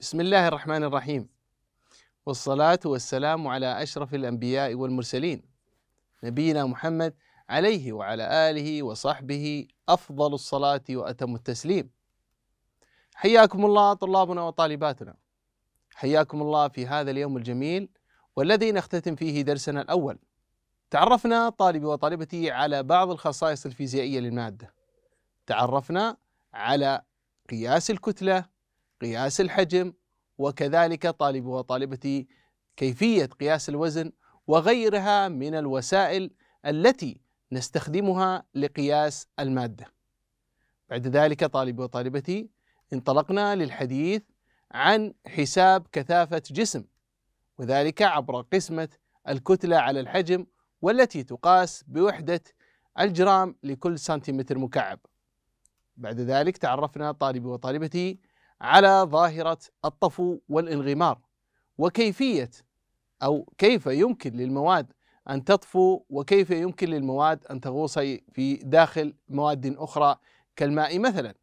بسم الله الرحمن الرحيم والصلاة والسلام على أشرف الأنبياء والمرسلين نبينا محمد عليه وعلى آله وصحبه أفضل الصلاة وأتم التسليم حياكم الله طلابنا وطالباتنا حياكم الله في هذا اليوم الجميل والذي نختتم فيه درسنا الأول تعرفنا طالبي وطالبتي على بعض الخصائص الفيزيائية للمادة تعرفنا على قياس الكتلة قياس الحجم وكذلك طالب وطالبتي كيفية قياس الوزن وغيرها من الوسائل التي نستخدمها لقياس المادة بعد ذلك طالب وطالبتي انطلقنا للحديث عن حساب كثافة جسم وذلك عبر قسمة الكتلة على الحجم والتي تقاس بوحدة الجرام لكل سنتيمتر مكعب بعد ذلك تعرفنا طالبي وطالبتي على ظاهرة الطفو والانغمار وكيفية أو كيف يمكن للمواد أن تطفو وكيف يمكن للمواد أن تغوص في داخل مواد أخرى كالماء مثلا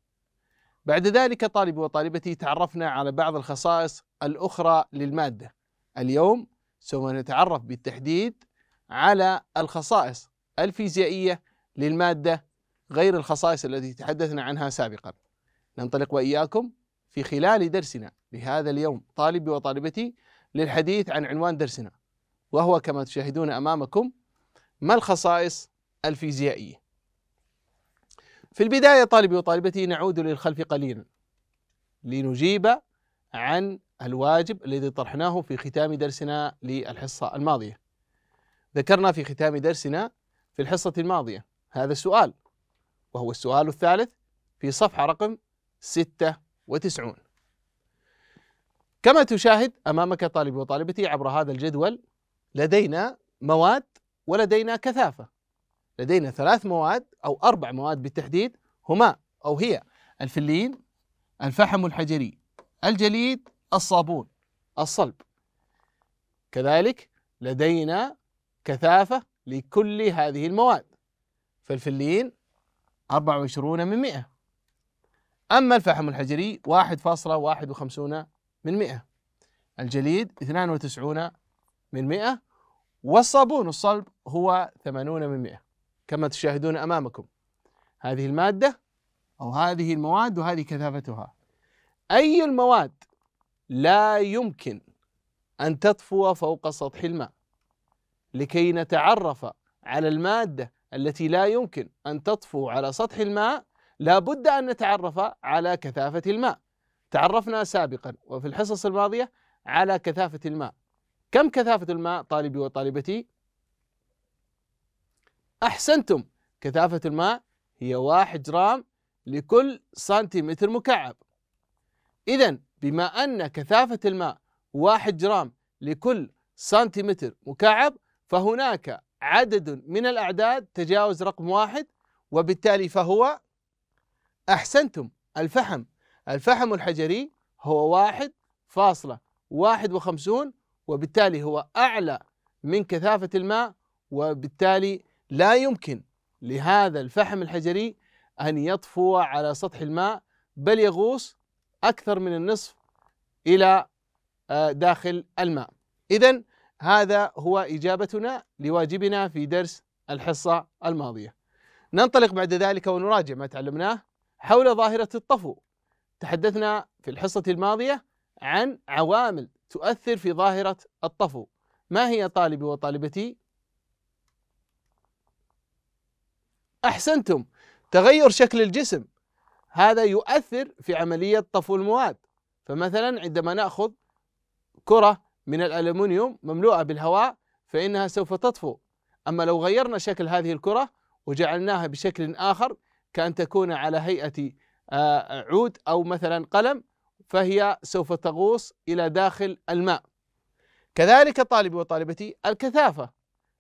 بعد ذلك طالبي وطالبتي تعرفنا على بعض الخصائص الأخرى للمادة اليوم سوف نتعرف بالتحديد على الخصائص الفيزيائية للمادة غير الخصائص التي تحدثنا عنها سابقا ننطلق وإياكم في خلال درسنا لهذا اليوم طالبي وطالبتي للحديث عن عنوان درسنا وهو كما تشاهدون امامكم ما الخصائص الفيزيائيه. في البدايه طالبي وطالبتي نعود للخلف قليلا لنجيب عن الواجب الذي طرحناه في ختام درسنا للحصه الماضيه. ذكرنا في ختام درسنا في الحصه الماضيه هذا السؤال وهو السؤال الثالث في صفحه رقم 6 وتسعون كما تشاهد أمامك طالبي وطالبتي عبر هذا الجدول لدينا مواد ولدينا كثافة لدينا ثلاث مواد أو أربع مواد بالتحديد هما أو هي الفلين الفحم الحجري الجليد الصابون الصلب كذلك لدينا كثافة لكل هذه المواد فالفلين 24 من 100 أما الفحم الحجري 1.51 من 100 الجليد 92 من 100 والصابون الصلب هو 80 من 100 كما تشاهدون أمامكم هذه المادة أو هذه المواد وهذه كثافتها أي المواد لا يمكن أن تطفو فوق سطح الماء لكي نتعرف على المادة التي لا يمكن أن تطفو على سطح الماء لابد أن نتعرف على كثافة الماء تعرفنا سابقا وفي الحصص الماضية على كثافة الماء كم كثافة الماء طالبي وطالبتي أحسنتم كثافة الماء هي واحد جرام لكل سنتيمتر مكعب إذا بما أن كثافة الماء واحد جرام لكل سنتيمتر مكعب فهناك عدد من الأعداد تجاوز رقم واحد وبالتالي فهو أحسنتم الفحم الفحم الحجري هو واحد فاصلة واحد وخمسون وبالتالي هو أعلى من كثافة الماء وبالتالي لا يمكن لهذا الفحم الحجري أن يطفو على سطح الماء بل يغوص أكثر من النصف إلى آه، داخل الماء إذا هذا هو إجابتنا لواجبنا في درس الحصة الماضية ننطلق بعد ذلك ونراجع ما تعلمناه حول ظاهرة الطفو تحدثنا في الحصة الماضية عن عوامل تؤثر في ظاهرة الطفو ما هي طالبي وطالبتي؟ أحسنتم تغير شكل الجسم هذا يؤثر في عملية طفو المواد فمثلا عندما نأخذ كرة من الألمنيوم مملوءة بالهواء فإنها سوف تطفو أما لو غيرنا شكل هذه الكرة وجعلناها بشكل آخر كأن تكون على هيئة آه، عود أو مثلا قلم فهي سوف تغوص إلى داخل الماء كذلك طالبي وطالبتي الكثافة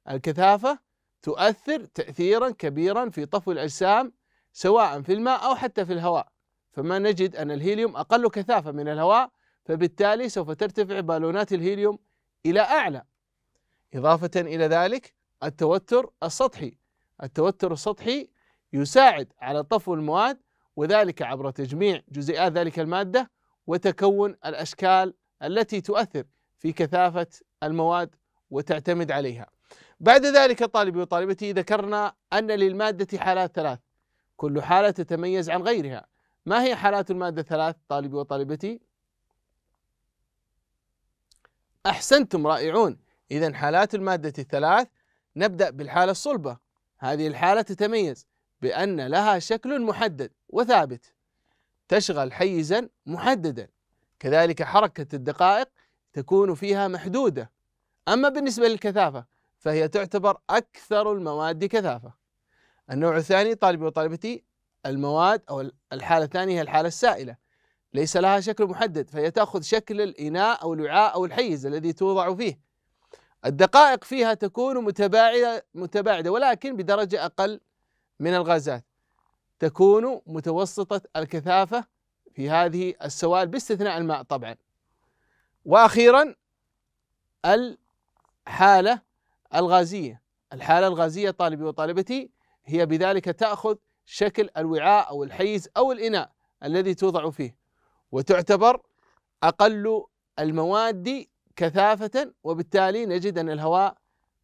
الكثافة تؤثر تأثيرا كبيرا في طفو الأجسام سواء في الماء أو حتى في الهواء فما نجد أن الهيليوم أقل كثافة من الهواء فبالتالي سوف ترتفع بالونات الهيليوم إلى أعلى إضافة إلى ذلك التوتر السطحي التوتر السطحي يساعد على طفو المواد وذلك عبر تجميع جزيئات ذلك المادة وتكون الأشكال التي تؤثر في كثافة المواد وتعتمد عليها. بعد ذلك طالبي وطالبتي ذكرنا أن للمادة حالات ثلاث كل حالة تتميز عن غيرها ما هي حالات المادة الثلاث طالبي وطالبتي؟ أحسنتم رائعون إذا حالات المادة الثلاث نبدأ بالحالة الصلبة هذه الحالة تتميز بأن لها شكل محدد وثابت تشغل حيزا محددا كذلك حركة الدقائق تكون فيها محدودة أما بالنسبة للكثافة فهي تعتبر أكثر المواد كثافة النوع الثاني طالبي وطالبتي المواد أو الحالة الثانية هي الحالة السائلة ليس لها شكل محدد فهي تأخذ شكل الإناء أو الوعاء أو الحيز الذي توضع فيه الدقائق فيها تكون متباعدة متباعدة ولكن بدرجة أقل من الغازات تكون متوسطة الكثافة في هذه السوائل باستثناء الماء طبعا وأخيرا الحالة الغازية الحالة الغازية طالبي وطالبتي هي بذلك تأخذ شكل الوعاء أو الحيز أو الإناء الذي توضع فيه وتعتبر أقل المواد كثافة وبالتالي نجد أن الهواء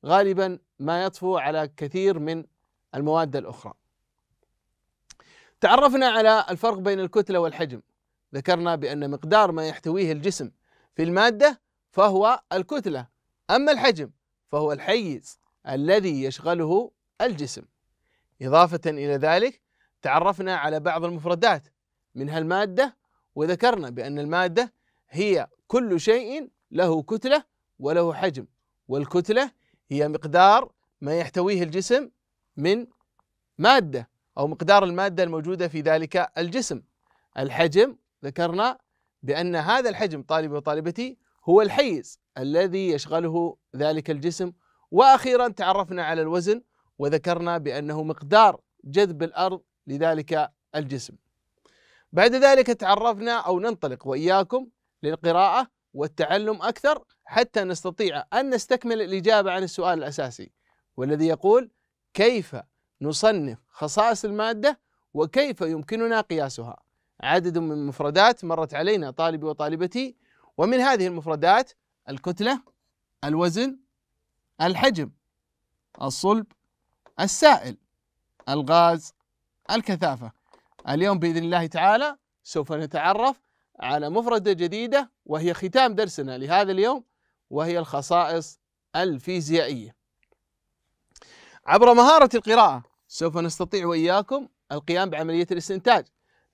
غالبا ما يطفو على كثير من المواد الأخرى تعرفنا على الفرق بين الكتلة والحجم ذكرنا بأن مقدار ما يحتويه الجسم في المادة فهو الكتلة أما الحجم فهو الحيز الذي يشغله الجسم إضافة إلى ذلك تعرفنا على بعض المفردات منها المادة وذكرنا بأن المادة هي كل شيء له كتلة وله حجم والكتلة هي مقدار ما يحتويه الجسم من مادة أو مقدار المادة الموجودة في ذلك الجسم الحجم ذكرنا بأن هذا الحجم طالبي وطالبتي هو الحيز الذي يشغله ذلك الجسم وأخيرا تعرفنا على الوزن وذكرنا بأنه مقدار جذب الأرض لذلك الجسم بعد ذلك تعرفنا أو ننطلق وإياكم للقراءة والتعلم أكثر حتى نستطيع أن نستكمل الإجابة عن السؤال الأساسي والذي يقول كيف نصنف خصائص المادة وكيف يمكننا قياسها عدد من مفردات مرت علينا طالبي وطالبتي ومن هذه المفردات الكتلة الوزن الحجم الصلب السائل الغاز الكثافة اليوم بإذن الله تعالى سوف نتعرف على مفردة جديدة وهي ختام درسنا لهذا اليوم وهي الخصائص الفيزيائية عبر مهارة القراءة سوف نستطيع وإياكم القيام بعملية الاستنتاج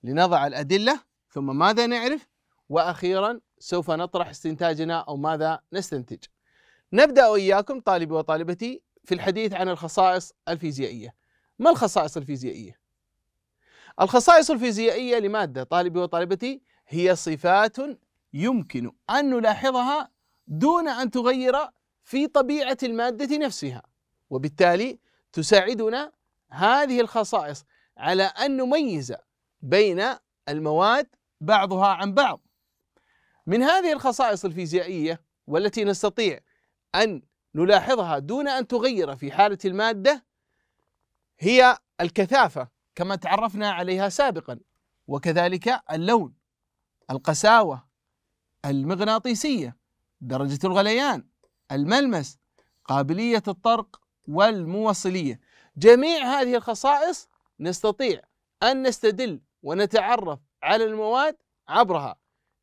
لنضع الأدلة ثم ماذا نعرف وأخيرا سوف نطرح استنتاجنا أو ماذا نستنتج نبدأ وإياكم طالبي وطالبتي في الحديث عن الخصائص الفيزيائية ما الخصائص الفيزيائية؟ الخصائص الفيزيائية لمادة طالبي وطالبتي هي صفات يمكن أن نلاحظها دون أن تغير في طبيعة المادة نفسها وبالتالي تساعدنا هذه الخصائص على أن نميز بين المواد بعضها عن بعض من هذه الخصائص الفيزيائية والتي نستطيع أن نلاحظها دون أن تغير في حالة المادة هي الكثافة كما تعرفنا عليها سابقا وكذلك اللون القساوة المغناطيسية درجة الغليان الملمس قابلية الطرق والمواصلية جميع هذه الخصائص نستطيع أن نستدل ونتعرف على المواد عبرها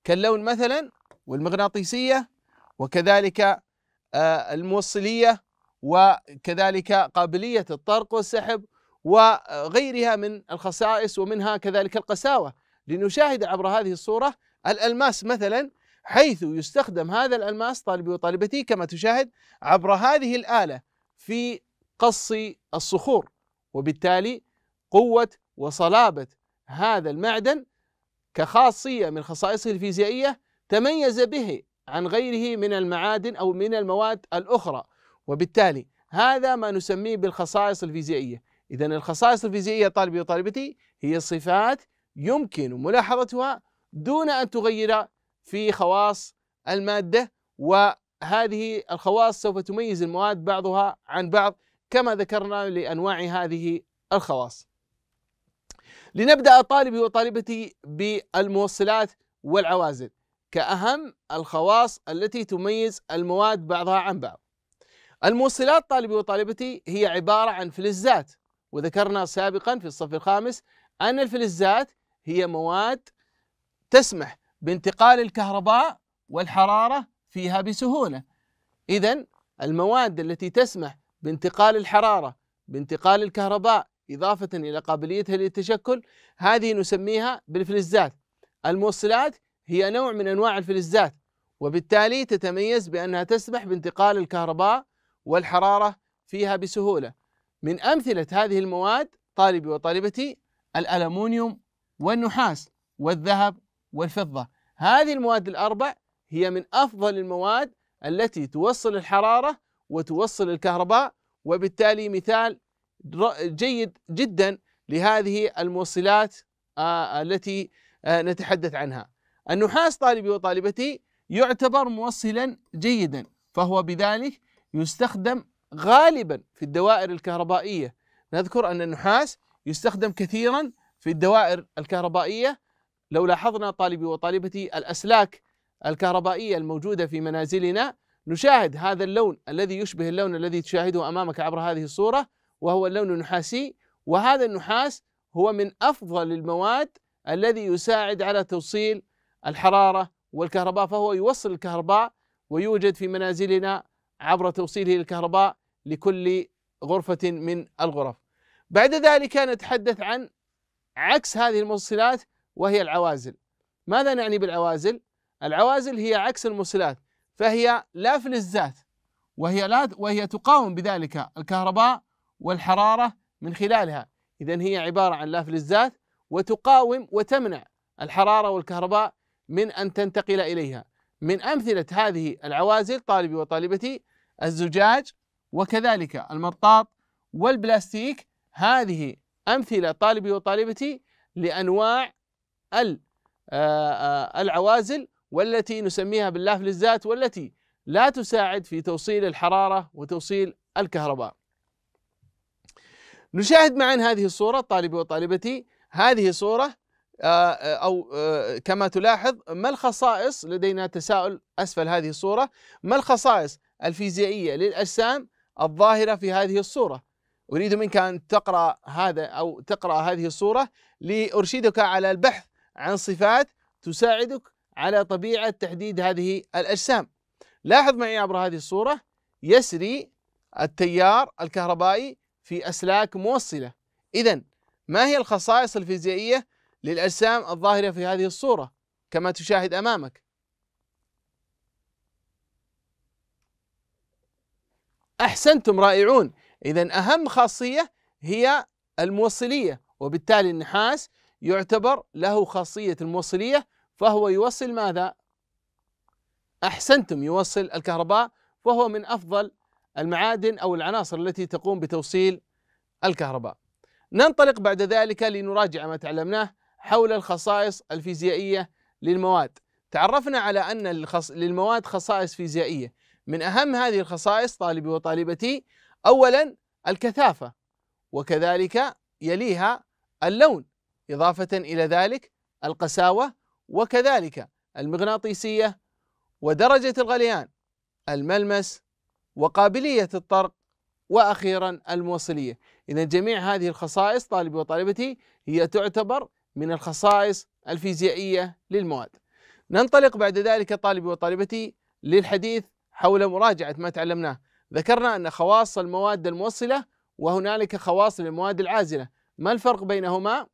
كاللون مثلا والمغناطيسية وكذلك آه، الموصلية وكذلك قابلية الطرق والسحب وغيرها من الخصائص ومنها كذلك القساوة لنشاهد عبر هذه الصورة الألماس مثلا حيث يستخدم هذا الألماس طالبي وطالبتي كما تشاهد عبر هذه الآلة في قص الصخور وبالتالي قوة وصلابة هذا المعدن كخاصية من خصائصه الفيزيائية تميز به عن غيره من المعادن أو من المواد الأخرى وبالتالي هذا ما نسميه بالخصائص الفيزيائية إذا الخصائص الفيزيائية طالبي وطالبتي هي صفات يمكن ملاحظتها دون أن تغير في خواص المادة هذه الخواص سوف تميز المواد بعضها عن بعض كما ذكرنا لأنواع هذه الخواص لنبدأ طالبي وطالبتي بالموصلات والعوازل كأهم الخواص التي تميز المواد بعضها عن بعض الموصلات طالبي وطالبتي هي عبارة عن فلزات وذكرنا سابقا في الصف الخامس أن الفلزات هي مواد تسمح بانتقال الكهرباء والحرارة فيها بسهولة إذا المواد التي تسمح بانتقال الحرارة بانتقال الكهرباء إضافة إلى قابليتها للتشكل هذه نسميها بالفلزات الموصلات هي نوع من أنواع الفلزات وبالتالي تتميز بأنها تسمح بانتقال الكهرباء والحرارة فيها بسهولة من أمثلة هذه المواد طالبي وطالبتي الألمونيوم والنحاس والذهب والفضة هذه المواد الأربع هي من أفضل المواد التي توصل الحرارة وتوصل الكهرباء وبالتالي مثال جيد جدا لهذه الموصلات التي نتحدث عنها النحاس طالبي وطالبتي يعتبر موصلا جيدا فهو بذلك يستخدم غالبا في الدوائر الكهربائية نذكر أن النحاس يستخدم كثيرا في الدوائر الكهربائية لو لاحظنا طالبي وطالبتي الأسلاك الكهربائية الموجودة في منازلنا نشاهد هذا اللون الذي يشبه اللون الذي تشاهده أمامك عبر هذه الصورة وهو اللون النحاسي وهذا النحاس هو من أفضل المواد الذي يساعد على توصيل الحرارة والكهرباء فهو يوصل الكهرباء ويوجد في منازلنا عبر توصيله الكهرباء لكل غرفة من الغرف بعد ذلك نتحدث عن عكس هذه الموصلات وهي العوازل ماذا نعني بالعوازل؟ العوازل هي عكس الموصلات فهي لا فلزات وهي لا وهي تقاوم بذلك الكهرباء والحرارة من خلالها إذا هي عبارة عن لا فلزات وتقاوم وتمنع الحرارة والكهرباء من أن تنتقل إليها من أمثلة هذه العوازل طالبي وطالبتي الزجاج وكذلك المطاط والبلاستيك هذه أمثلة طالبي وطالبتي لأنواع آه، آه، العوازل والتي نسميها باللاف للذات والتي لا تساعد في توصيل الحرارة وتوصيل الكهرباء نشاهد معا هذه الصورة طالبي وطالبتي هذه صورة آه، آه، أو آه، كما تلاحظ ما الخصائص لدينا تساؤل أسفل هذه الصورة ما الخصائص الفيزيائية للأجسام الظاهرة في هذه الصورة أريد منك أن تقرأ هذا أو تقرأ هذه الصورة لأرشدك على البحث عن صفات تساعدك على طبيعة تحديد هذه الأجسام لاحظ معي عبر هذه الصورة يسري التيار الكهربائي في أسلاك موصلة إذا ما هي الخصائص الفيزيائية للأجسام الظاهرة في هذه الصورة كما تشاهد أمامك أحسنتم رائعون إذا أهم خاصية هي الموصلية وبالتالي النحاس يعتبر له خاصية الموصلية فهو يوصل ماذا؟ احسنتم يوصل الكهرباء فهو من افضل المعادن او العناصر التي تقوم بتوصيل الكهرباء. ننطلق بعد ذلك لنراجع ما تعلمناه حول الخصائص الفيزيائيه للمواد. تعرفنا على ان للمواد خصائص فيزيائيه، من اهم هذه الخصائص طالبي وطالبتي اولا الكثافه وكذلك يليها اللون، اضافه الى ذلك القساوه وكذلك المغناطيسية ودرجة الغليان الملمس وقابلية الطرق وأخيرا الموصلية إذا جميع هذه الخصائص طالبي وطالبتي هي تعتبر من الخصائص الفيزيائية للمواد ننطلق بعد ذلك طالبي وطالبتي للحديث حول مراجعة ما تعلمناه ذكرنا أن خواص المواد الموصلة وهنالك خواص للمواد العازلة ما الفرق بينهما؟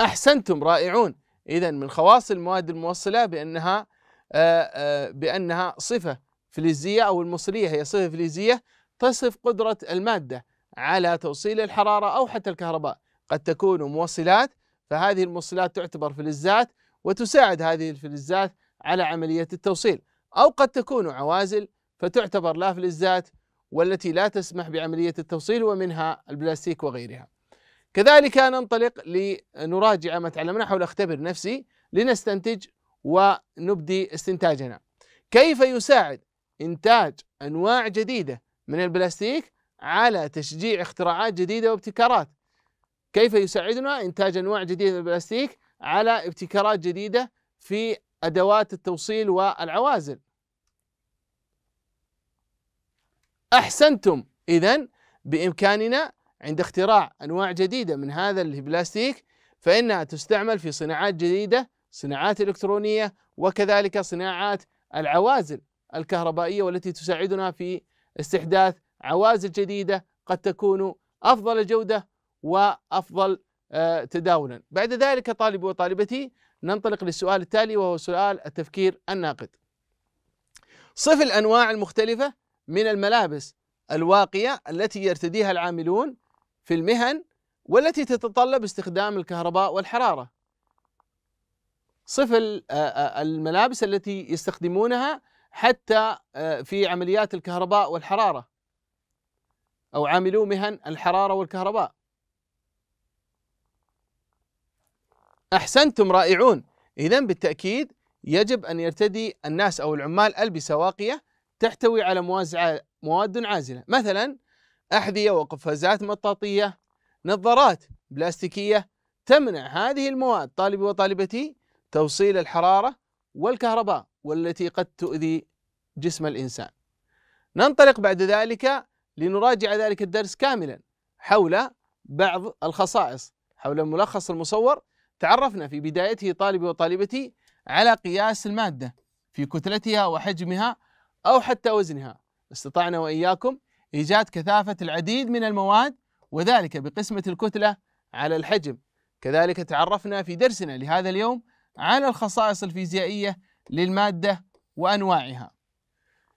أحسنتم رائعون إذا من خواص المواد الموصلة بأنها آه، آه، بأنها صفة فلزية أو الموصلية هي صفة فلزية تصف قدرة المادة على توصيل الحرارة أو حتى الكهرباء قد تكون موصلات فهذه الموصلات تعتبر فلزات وتساعد هذه الفلزات على عملية التوصيل أو قد تكون عوازل فتعتبر لا فلزات والتي لا تسمح بعملية التوصيل ومنها البلاستيك وغيرها كذلك ننطلق لنراجع ما تعلمناه حول اختبر نفسي لنستنتج ونبدي استنتاجنا كيف يساعد انتاج انواع جديده من البلاستيك على تشجيع اختراعات جديده وابتكارات كيف يساعدنا انتاج انواع جديده من البلاستيك على ابتكارات جديده في ادوات التوصيل والعوازل احسنتم اذا بامكاننا عند اختراع أنواع جديدة من هذا البلاستيك فإنها تستعمل في صناعات جديدة صناعات إلكترونية وكذلك صناعات العوازل الكهربائية والتي تساعدنا في استحداث عوازل جديدة قد تكون أفضل جودة وأفضل آه، تداولا بعد ذلك طالب وطالبتي ننطلق للسؤال التالي وهو سؤال التفكير الناقد صف الأنواع المختلفة من الملابس الواقية التي يرتديها العاملون في المهن والتي تتطلب استخدام الكهرباء والحرارة صف الملابس التي يستخدمونها حتى في عمليات الكهرباء والحرارة أو عاملو مهن الحرارة والكهرباء أحسنتم رائعون إذا بالتأكيد يجب أن يرتدي الناس أو العمال ألبسة واقية تحتوي على موازعة مواد عازلة مثلا أحذية وقفازات مطاطية نظارات بلاستيكية تمنع هذه المواد طالبي وطالبتي توصيل الحرارة والكهرباء والتي قد تؤذي جسم الإنسان ننطلق بعد ذلك لنراجع ذلك الدرس كاملا حول بعض الخصائص حول الملخص المصور تعرفنا في بدايته طالبي وطالبتي على قياس المادة في كتلتها وحجمها أو حتى وزنها استطعنا وإياكم إيجاد كثافة العديد من المواد وذلك بقسمة الكتلة على الحجم كذلك تعرفنا في درسنا لهذا اليوم على الخصائص الفيزيائية للمادة وأنواعها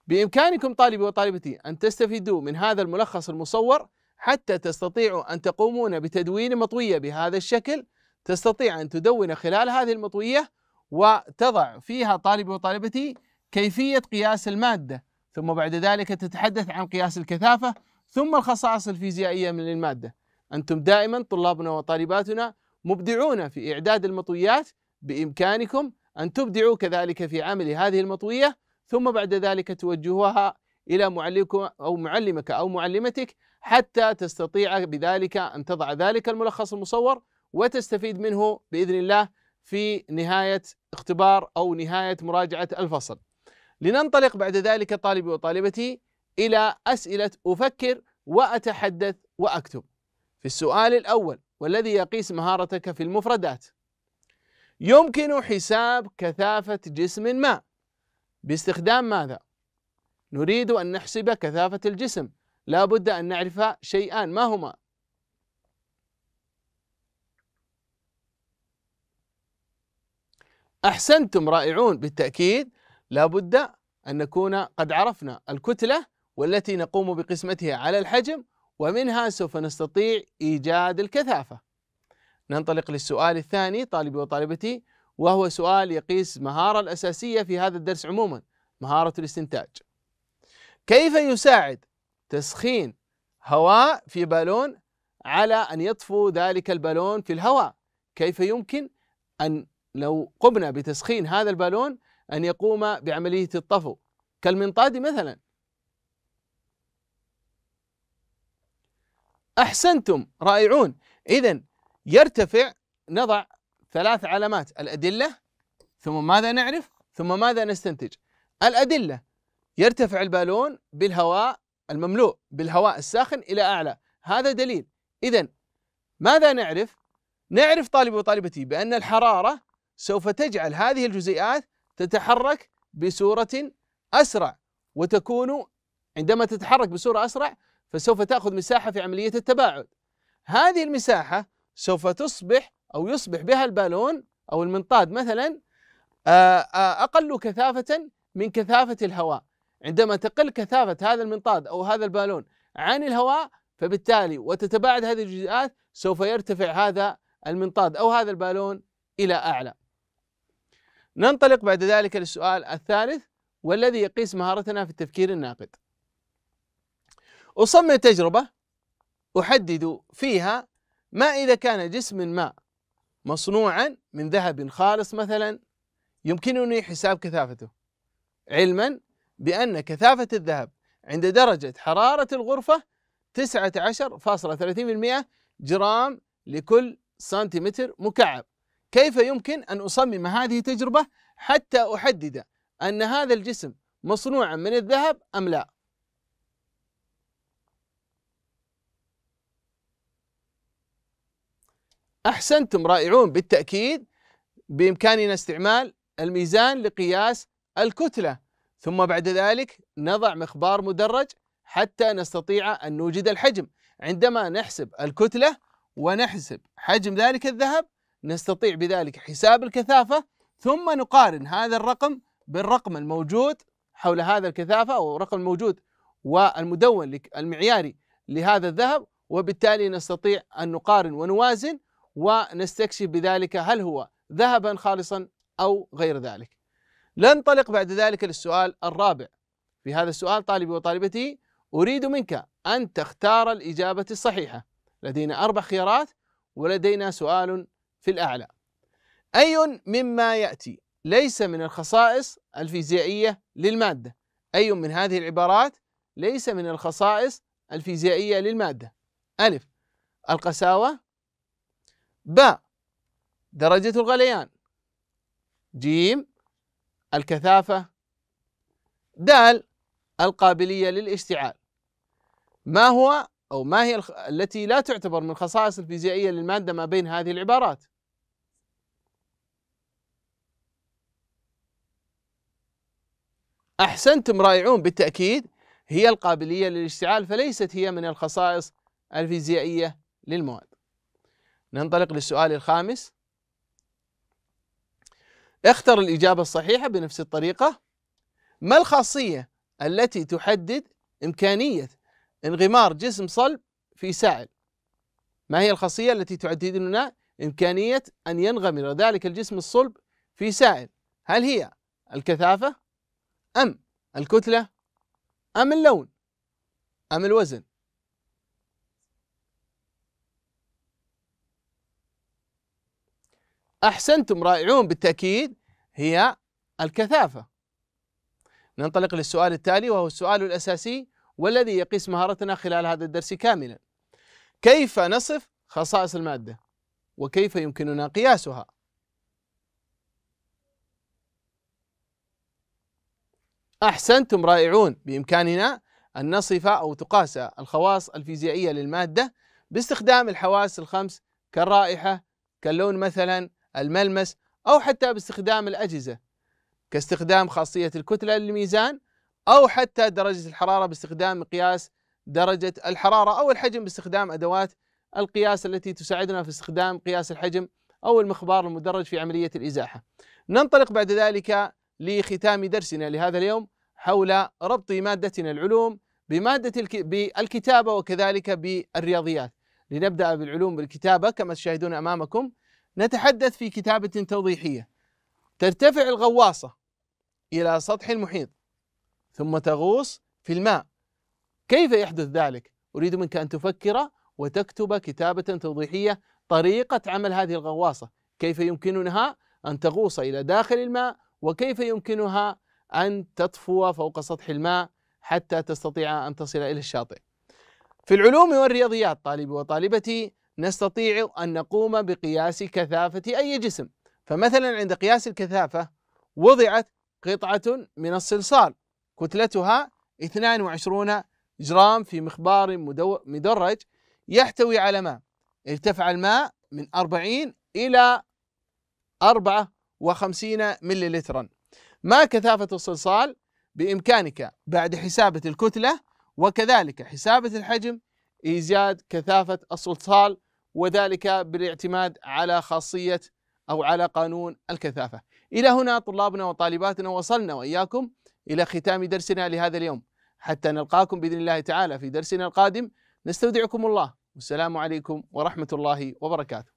بإمكانكم طالبي وطالبتي أن تستفيدوا من هذا الملخص المصور حتى تستطيعوا أن تقومون بتدوين مطوية بهذا الشكل تستطيع أن تدون خلال هذه المطوية وتضع فيها طالبي وطالبتي كيفية قياس المادة ثم بعد ذلك تتحدث عن قياس الكثافة ثم الخصائص الفيزيائية من المادة أنتم دائما طلابنا وطالباتنا مبدعون في إعداد المطويات بإمكانكم أن تبدعوا كذلك في عمل هذه المطوية ثم بعد ذلك توجهوها إلى معلمك أو معلمك أو معلمتك حتى تستطيع بذلك أن تضع ذلك الملخص المصور وتستفيد منه بإذن الله في نهاية اختبار أو نهاية مراجعة الفصل لننطلق بعد ذلك طالبي وطالبتي إلى أسئلة أفكر وأتحدث وأكتب في السؤال الأول والذي يقيس مهارتك في المفردات يمكن حساب كثافة جسم ما باستخدام ماذا؟ نريد أن نحسب كثافة الجسم لا بد أن نعرف شيئان ما هما؟ أحسنتم رائعون بالتأكيد لابد أن نكون قد عرفنا الكتلة والتي نقوم بقسمتها على الحجم ومنها سوف نستطيع إيجاد الكثافة ننطلق للسؤال الثاني طالبي وطالبتي وهو سؤال يقيس مهارة الأساسية في هذا الدرس عموما مهارة الاستنتاج كيف يساعد تسخين هواء في بالون على أن يطفو ذلك البالون في الهواء كيف يمكن أن لو قمنا بتسخين هذا البالون أن يقوم بعملية الطفو كالمنطاد مثلا أحسنتم رائعون إذا يرتفع نضع ثلاث علامات الأدلة ثم ماذا نعرف ثم ماذا نستنتج الأدلة يرتفع البالون بالهواء المملوء بالهواء الساخن إلى أعلى هذا دليل إذا ماذا نعرف نعرف طالب وطالبتي بأن الحرارة سوف تجعل هذه الجزيئات تتحرك بصورة اسرع وتكون عندما تتحرك بصورة اسرع فسوف تاخذ مساحه في عمليه التباعد. هذه المساحه سوف تصبح او يصبح بها البالون او المنطاد مثلا آه، آه، اقل كثافه من كثافه الهواء. عندما تقل كثافه هذا المنطاد او هذا البالون عن الهواء فبالتالي وتتباعد هذه الجزيئات سوف يرتفع هذا المنطاد او هذا البالون الى اعلى. ننطلق بعد ذلك للسؤال الثالث والذي يقيس مهارتنا في التفكير الناقد أصمم تجربة أحدد فيها ما إذا كان جسم ما مصنوعا من ذهب خالص مثلا يمكنني حساب كثافته علما بأن كثافة الذهب عند درجة حرارة الغرفة 19.30% جرام لكل سنتيمتر مكعب كيف يمكن أن أصمم هذه التجربه حتى أحدد أن هذا الجسم مصنوعا من الذهب أم لا أحسنتم رائعون بالتأكيد بإمكاننا استعمال الميزان لقياس الكتلة ثم بعد ذلك نضع مخبار مدرج حتى نستطيع أن نوجد الحجم عندما نحسب الكتلة ونحسب حجم ذلك الذهب نستطيع بذلك حساب الكثافة ثم نقارن هذا الرقم بالرقم الموجود حول هذا الكثافة أو الرقم الموجود والمدون المعياري لهذا الذهب وبالتالي نستطيع أن نقارن ونوازن ونستكشف بذلك هل هو ذهبا خالصا أو غير ذلك لننطلق بعد ذلك للسؤال الرابع في هذا السؤال طالبي وطالبتي أريد منك أن تختار الإجابة الصحيحة لدينا أربع خيارات ولدينا سؤال في الأعلى أي مما يأتي ليس من الخصائص الفيزيائية للمادة أي من هذه العبارات ليس من الخصائص الفيزيائية للمادة ألف القساوة ب درجة الغليان جيم الكثافة د القابلية للاشتعال ما هو أو ما هي التي لا تعتبر من الخصائص الفيزيائية للمادة ما بين هذه العبارات أحسنتم رائعون بالتأكيد هي القابلية للاشتعال فليست هي من الخصائص الفيزيائية للمواد ننطلق للسؤال الخامس اختر الإجابة الصحيحة بنفس الطريقة ما الخاصية التي تحدد إمكانية انغمار جسم صلب في سائل ما هي الخاصية التي تحدد لنا إمكانية أن ينغمر ذلك الجسم الصلب في سائل هل هي الكثافة أم الكتلة أم اللون أم الوزن أحسنتم رائعون بالتأكيد هي الكثافة ننطلق للسؤال التالي وهو السؤال الأساسي والذي يقيس مهارتنا خلال هذا الدرس كاملا كيف نصف خصائص المادة وكيف يمكننا قياسها أحسنتم رائعون بإمكاننا أن نصف أو تقاس الخواص الفيزيائية للمادة باستخدام الحواس الخمس كالرائحة كاللون مثلا الملمس أو حتى باستخدام الأجهزة كاستخدام خاصية الكتلة للميزان أو حتى درجة الحرارة باستخدام مقياس درجة الحرارة أو الحجم باستخدام أدوات القياس التي تساعدنا في استخدام قياس الحجم أو المخبار المدرج في عملية الإزاحة ننطلق بعد ذلك لختام درسنا لهذا اليوم حول ربط مادتنا العلوم بمادة بالكتابة وكذلك بالرياضيات لنبدأ بالعلوم بالكتابة كما تشاهدون أمامكم نتحدث في كتابة توضيحية ترتفع الغواصة إلى سطح المحيط ثم تغوص في الماء كيف يحدث ذلك؟ أريد منك أن تفكر وتكتب كتابة توضيحية طريقة عمل هذه الغواصة كيف يمكنها أن تغوص إلى داخل الماء وكيف يمكنها أن تطفو فوق سطح الماء حتى تستطيع أن تصل إلى الشاطئ في العلوم والرياضيات طالبي وطالبتي نستطيع أن نقوم بقياس كثافة أي جسم فمثلا عند قياس الكثافة وضعت قطعة من الصلصال كتلتها 22 جرام في مخبار مدرج يحتوي على ماء ارتفع الماء من 40 إلى 4 وخمسين مليلترا ما كثافة الصلصال بإمكانك بعد حسابة الكتلة وكذلك حسابة الحجم إيجاد كثافة الصلصال وذلك بالاعتماد على خاصية أو على قانون الكثافة إلى هنا طلابنا وطالباتنا وصلنا وإياكم إلى ختام درسنا لهذا اليوم حتى نلقاكم بإذن الله تعالى في درسنا القادم نستودعكم الله والسلام عليكم ورحمة الله وبركاته